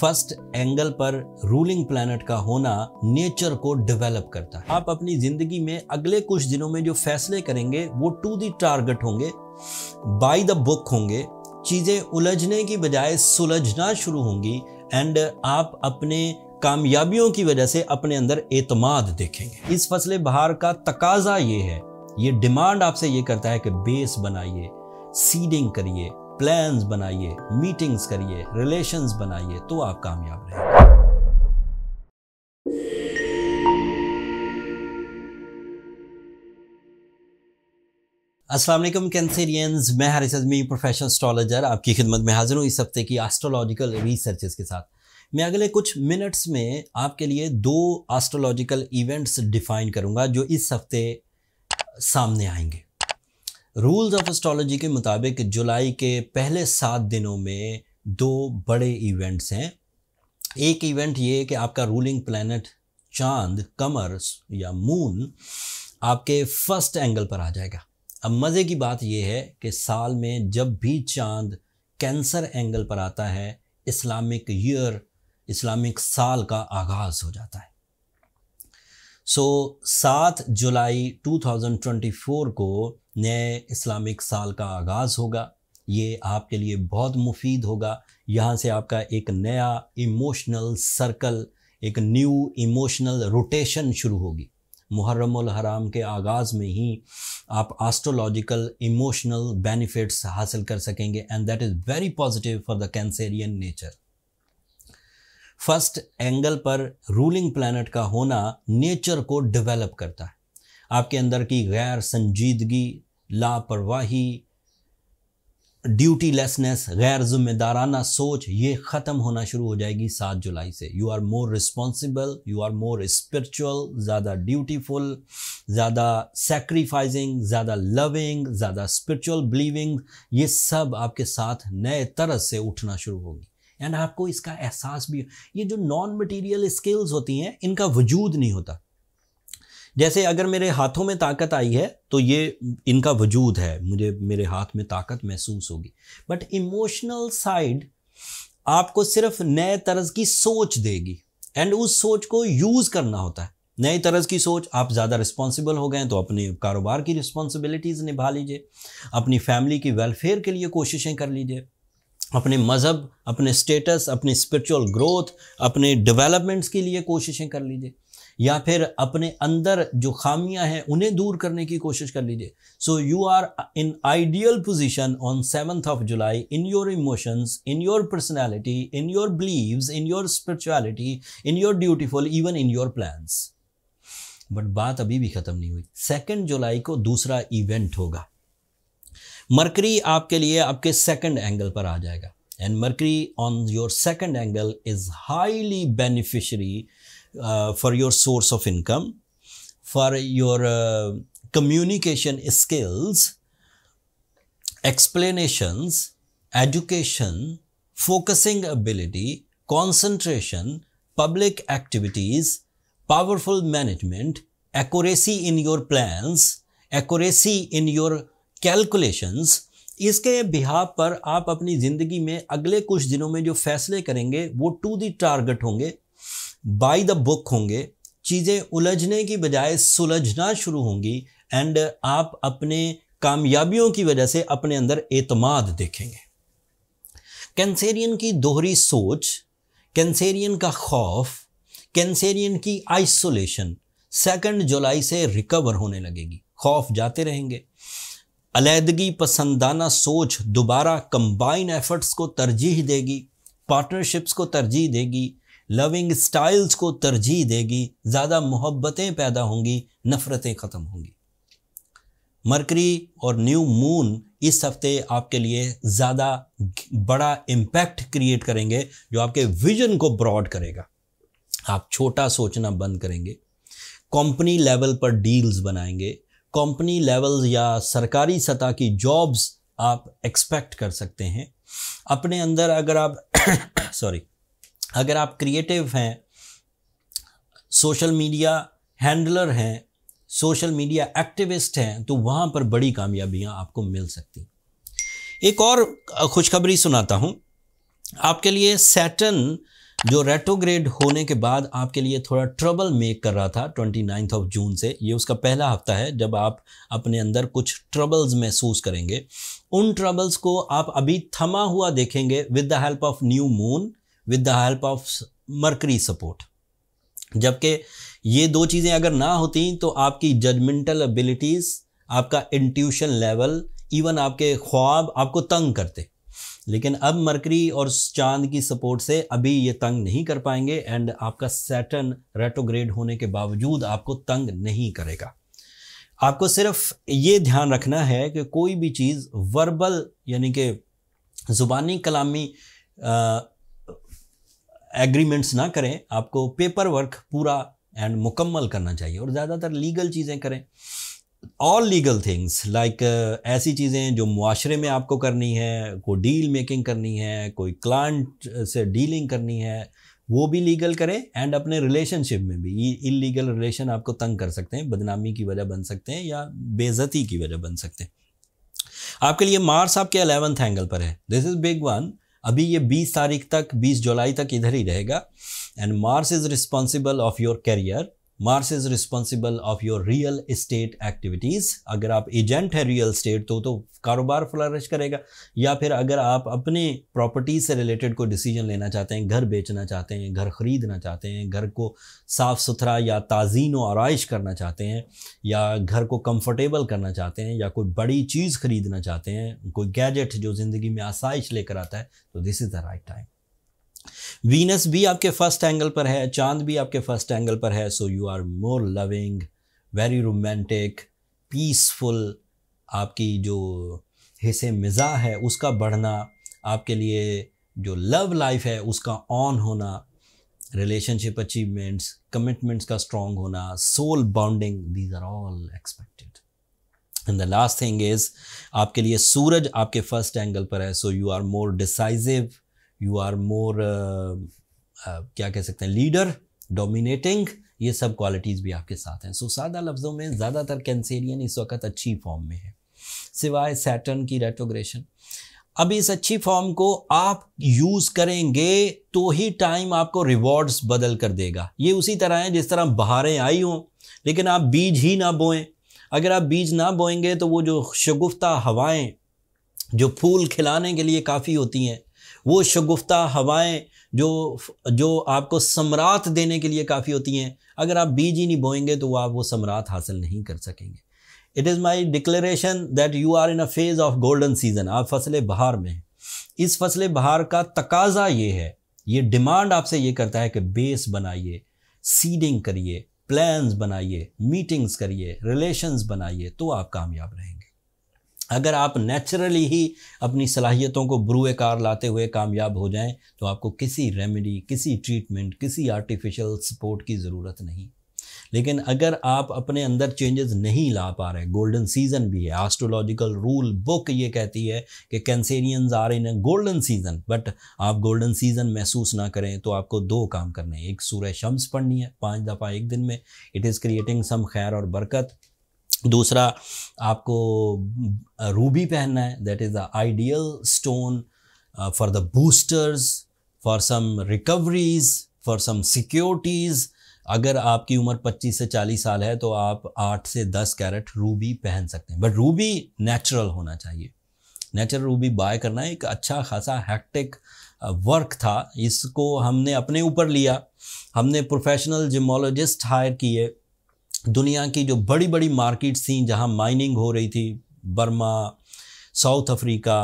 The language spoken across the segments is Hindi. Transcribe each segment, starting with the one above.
फर्स्ट एंगल पर रूलिंग प्लैनेट का होना नेचर को डेवलप करता है आप अपनी जिंदगी में अगले कुछ दिनों में जो फैसले करेंगे वो टू दी टारगेट होंगे बाय द बुक होंगे चीज़ें उलझने की बजाय सुलझना शुरू होंगी एंड आप अपने कामयाबियों की वजह से अपने अंदर एतमाद देखेंगे इस फसले बहार का तकाजा ये है ये डिमांड आपसे ये करता है कि बेस बनाइए सीडिंग करिए प्लान्स बनाइए मीटिंग्स करिए रिलेशंस बनाइए तो आप कामयाब रहेंगे असलम कैंसेरियंस मैं हारिस अजमी प्रोफेशनल एस्ट्रोलॉजर आपकी खिदमत में हाजिर हूँ इस हफ्ते की एस्ट्रोलॉजिकल रिसर्चेस के साथ मैं अगले कुछ मिनट्स में आपके लिए दो एस्ट्रोलॉजिकल इवेंट्स डिफाइन करूँगा जो इस हफ्ते सामने आएंगे रूल्स ऑफ एस्ट्रोलॉजी के मुताबिक जुलाई के पहले सात दिनों में दो बड़े इवेंट्स हैं एक इवेंट ये कि आपका रूलिंग प्लानट चांद कमर या मून आपके फर्स्ट एंगल पर आ जाएगा अब मज़े की बात यह है कि साल में जब भी चांद कैंसर एंगल पर आता है इस्लामिक ईयर इस्लामिक साल का आगाज़ हो जाता है सो सात जुलाई 2024 को नए इस्लामिक साल का आगाज़ होगा ये आपके लिए बहुत मुफीद होगा यहाँ से आपका एक नया इमोशनल सर्कल एक न्यू इमोशनल रोटेशन शुरू होगी मुहर्रम हराम के आगाज़ में ही आप आस्ट्रोलॉजिकल इमोशनल बेनिफिट्स हासिल कर सकेंगे and that is very positive for the cancerian nature first angle पर रूलिंग प्लानट का होना नेचर को डेवलप करता है आपके अंदर की गैर संजीदगी लापरवाही ड्यूटी लेसनेस गैर जिम्मेदाराना सोच ये ख़त्म होना शुरू हो जाएगी सात जुलाई से you are more responsible you are more spiritual ज़्यादा ड्यूटीफुल ज़्यादा सेक्रीफाइजिंग ज़्यादा लविंग ज़्यादा स्पिरिचुअल बिलीविंग ये सब आपके साथ नए तरह से उठना शुरू होगी एंड आपको इसका एहसास भी ये जो नॉन मटेरियल स्किल्स होती हैं इनका वजूद नहीं होता जैसे अगर मेरे हाथों में ताकत आई है तो ये इनका वजूद है मुझे मेरे हाथ में ताकत महसूस होगी बट इमोशनल साइड आपको सिर्फ नए तरह की सोच देगी एंड उस सोच को यूज़ करना होता है नई तरह की सोच आप ज़्यादा रिस्पॉन्सिबल हो गए तो अपने कारोबार की रिस्पॉन्सिबिलिटीज़ निभा लीजिए अपनी फैमिली की वेलफेयर के लिए कोशिशें कर लीजिए अपने मज़हब अपने स्टेटस अपनी स्पिरिचुअल ग्रोथ अपने डेवलपमेंट्स के लिए कोशिशें कर लीजिए या फिर अपने अंदर जो खामियां हैं उन्हें दूर करने की कोशिश कर लीजिए so you are in ideal position on seventh of July in your emotions in your personality in your beliefs in your spirituality in your dutiful even in your plans but बात अभी भी ख़त्म नहीं हुई सेकेंड जुलाई को दूसरा इवेंट होगा मर्करी आपके लिए आपके सेकंड एंगल पर आ जाएगा and mercury on your second angle is highly beneficiary for your source of income for your communication skills explanations education focusing ability concentration public activities powerful management accuracy in your plans accuracy in your calculations इसके बिहाब पर आप अपनी ज़िंदगी में अगले कुछ दिनों में जो फैसले करेंगे वो टू दी टारगेट होंगे बाय द बुक होंगे चीज़ें उलझने की बजाय सुलझना शुरू होंगी एंड आप अपने कामयाबियों की वजह से अपने अंदर एतमाद देखेंगे कैंसेरियन की दोहरी सोच कैंसेरियन का खौफ कैंसेरियन की आइसोलेशन सेकंड जुलाई से रिकवर होने लगेगी खौफ जाते रहेंगे अलीहदगी पसंदाना सोच दोबारा कंबाइन एफर्ट्स को तरजीह देगी पार्टनरशिप्स को तरजीह देगी लविंग स्टाइल्स को तरजीह देगी ज़्यादा मोहब्बतें पैदा होंगी नफ़रतें ख़त्म होंगी मरकरी और न्यू मून इस हफ्ते आपके लिए ज़्यादा बड़ा इम्पैक्ट क्रिएट करेंगे जो आपके विजन को ब्रॉड करेगा आप छोटा सोचना बंद करेंगे कंपनी लेवल पर डील्स बनाएंगे कंपनी लेवल या सरकारी सतह की जॉब्स आप एक्सपेक्ट कर सकते हैं अपने अंदर अगर आप सॉरी अगर आप क्रिएटिव हैं सोशल मीडिया हैंडलर हैं सोशल मीडिया एक्टिविस्ट हैं तो वहाँ पर बड़ी कामयाबियाँ आपको मिल सकती एक और खुशखबरी सुनाता हूँ आपके लिए सैटन जो रेट्रोग्रेड होने के बाद आपके लिए थोड़ा ट्रबल मेक कर रहा था ट्वेंटी नाइन्थ ऑफ जून से ये उसका पहला हफ्ता है जब आप अपने अंदर कुछ ट्रबल्स महसूस करेंगे उन ट्रबल्स को आप अभी थमा हुआ देखेंगे with the help of new moon with the help of Mercury support जबकि ये दो चीज़ें अगर ना होती तो आपकी जजमेंटल एबिलिटीज़ आपका इंट्यूशन लेवल इवन आपके ख्वाब आपको तंग करते लेकिन अब मरकरी और चांद की सपोर्ट से अभी ये तंग नहीं कर पाएंगे एंड आपका सैटर्न रेटोग्रेड होने के बावजूद आपको तंग नहीं करेगा आपको सिर्फ ये ध्यान रखना है कि कोई भी चीज़ वर्बल यानी कि ज़ुबानी कलामी एग्रीमेंट्स ना करें आपको पेपर वर्क पूरा एंड मुकम्मल करना चाहिए और ज़्यादातर लीगल चीज़ें करें ऑल लीगल थिंग्स लाइक ऐसी चीज़ें जो मुआरे में आपको करनी है कोई डील मेकिंग करनी है कोई क्लाइंट uh, से डीलिंग करनी है वो भी लीगल करें एंड अपने रिलेशनशिप में भी इन लीगल रिलेशन आपको तंग कर सकते हैं बदनामी की वजह बन सकते हैं या बेज़ती की वजह बन सकते हैं आपके लिए मार्स आपके अलेवंथ एंगल पर है दिस इज़ बिग वन अभी ये 20 तारीख तक 20 जुलाई तक इधर ही रहेगा and Mars is responsible of your career Mars is responsible of your real estate activities अगर आप एजेंट है रियल स्टेट तो तो कारोबार फ्लरिश करेगा या फिर अगर आप अपने प्रॉपर्टी से रिलेटेड कोई डिसीजन लेना चाहते हैं घर बेचना चाहते हैं घर ख़रीदना चाहते हैं घर को साफ़ सुथरा या ताज़ीन व आरइश करना चाहते हैं या घर को कंफर्टेबल करना चाहते हैं या कोई बड़ी चीज़ ख़रीदना चाहते हैं कोई गैजेट जो ज़िंदगी में आसाइश लेकर आता है तो this is the right time Venus भी आपके फर्स्ट एंगल पर है चांद भी आपके फर्स्ट एंगल पर है so you are more loving very romantic peaceful आपकी जो हिस्से मिज़ा है उसका बढ़ना आपके लिए जो लव लाइफ है उसका ऑन होना रिलेशनशिप अचीवमेंट्स कमिटमेंट्स का स्ट्रॉन्ग होना soul bounding these are all expected and the last thing is आपके लिए सूरज आपके फर्स्ट एंगल पर है so you are more decisive you are more क्या कह सकते हैं लीडर डोमिनेटिंग ये सब क्वालिटीज़ भी आपके साथ हैं सो सादा लफ्ज़ों में ज़्यादातर कैंसेरियन इस वक्त अच्छी फॉर्म में है सिवाय सैटर्न की रेटोग्रेशन अब इस अच्छी फॉर्म को आप यूज करेंगे तो ही टाइम आपको रिवॉर्ड्स बदल कर देगा ये उसी तरह है जिस तरह बहारें आई हों लेकिन आप बीज ही ना बोएं अगर आप बीज ना बोएंगे तो वो जो शगुफ्ता हवाएं जो फूल खिलाने के लिए काफ़ी होती हैं वो शगुफ्ता हवाएं जो जो आपको समरात देने के लिए काफ़ी होती हैं अगर आप बीज ही नहीं बोएंगे तो आप वो सम्राट हासिल नहीं कर सकेंगे it is my declaration that you are in a phase of golden season आप फसल बहार में इस फसल बहार का तकाजा ये है ये डिमांड आपसे ये करता है कि बेस बनाइए सीडिंग करिए प्लान्स बनाइए मीटिंग्स करिए रिलेशंस बनाइए तो आप कामयाब रहेंगे अगर आप नेचुरली ही अपनी सलाहियतों को बुरुए कार लाते हुए कामयाब हो जाएं तो आपको किसी रेमेडी किसी ट्रीटमेंट किसी आर्टिफिशियल सपोर्ट की ज़रूरत नहीं लेकिन अगर आप अपने अंदर चेंजेस नहीं ला पा रहे गोल्डन सीजन भी है एस्ट्रोलॉजिकल रूल बुक ये कहती है कि कैंसेरियंस आ रहे हैं गोल्डन सीजन बट आप गोल्डन सीजन महसूस ना करें तो आपको दो काम करने हैं एक सूर्य शम्स पढ़नी है पाँच दफ़ा एक दिन में इट इज़ क्रिएटिंग सम खैर और बरकत दूसरा आपको रूबी पहनना है that is the ideal stone for the boosters for some recoveries for some securities अगर आपकी उम्र 25 से 40 साल है तो आप 8 से 10 कैरेट रूबी पहन सकते हैं बट रूबी नेचुरल होना चाहिए नेचुरल रूबी बाय करना एक अच्छा खासा हैक्टिक वर्क था इसको हमने अपने ऊपर लिया हमने प्रोफेशनल जिमोलॉजिस्ट हायर किए दुनिया की जो बड़ी बड़ी मार्केट्स थी जहाँ माइनिंग हो रही थी बर्मा साउथ अफ्रीका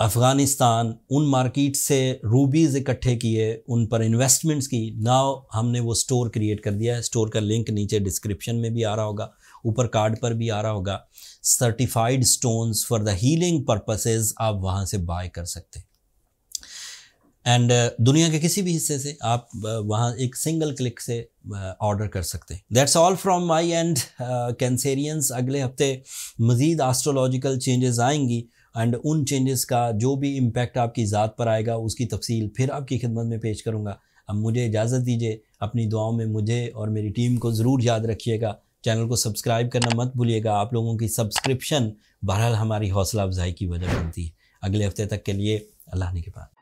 अफ़गानिस्तान उन मार्केट से रूबीज़ इकट्ठे किए उन पर इन्वेस्टमेंट्स की नाव हमने वो स्टोर क्रिएट कर दिया है स्टोर का लिंक नीचे डिस्क्रिप्शन में भी आ रहा होगा ऊपर कार्ड पर भी आ रहा होगा certified stones for the healing purposes आप वहाँ से बाय कर सकते हैं एंड uh, दुनिया के किसी भी हिस्से से आप uh, वहाँ एक सिंगल क्लिक से ऑर्डर uh, कर सकते हैं that's all from my end Cancerians अगले हफ्ते मज़ीद आस्ट्रोलॉजिकल चेंजेस आएंगी एंड उन चेंजेस का जो भी इम्पैक्ट आपकी ज़ात पर आएगा उसकी तफसील फिर आपकी खिदमत में पेश करूँगा अब मुझे इजाज़त दीजिए अपनी दुआओं में मुझे और मेरी टीम को ज़रूर याद रखिएगा चैनल को सब्सक्राइब करना मत भूलिएगा आप लोगों की सब्सक्रिप्शन बहरहाल हमारी हौसला अफजाई की वजह बनती है अगले हफ्ते तक के लिए अल्लाह ने के पास